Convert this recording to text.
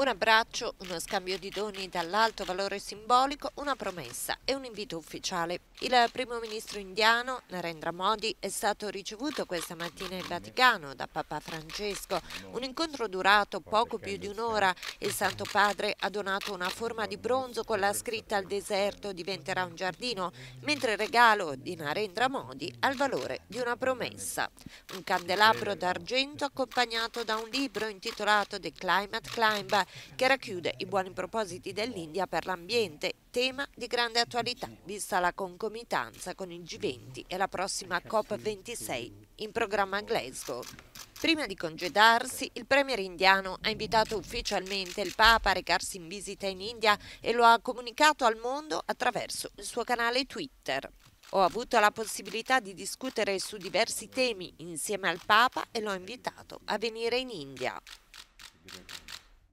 Un abbraccio, uno scambio di doni dall'alto valore simbolico, una promessa e un invito ufficiale. Il primo ministro indiano, Narendra Modi, è stato ricevuto questa mattina in Vaticano da Papa Francesco. Un incontro durato poco più di un'ora. Il Santo Padre ha donato una forma di bronzo con la scritta al deserto diventerà un giardino, mentre il regalo di Narendra Modi ha il valore di una promessa. Un candelabro d'argento accompagnato da un libro intitolato The Climate Climb che racchiude i buoni propositi dell'India per l'ambiente, tema di grande attualità vista la concomitanza con il G20 e la prossima COP26 in programma a Glasgow. Prima di congedarsi, il premier indiano ha invitato ufficialmente il Papa a recarsi in visita in India e lo ha comunicato al mondo attraverso il suo canale Twitter. Ho avuto la possibilità di discutere su diversi temi insieme al Papa e l'ho invitato a venire in India.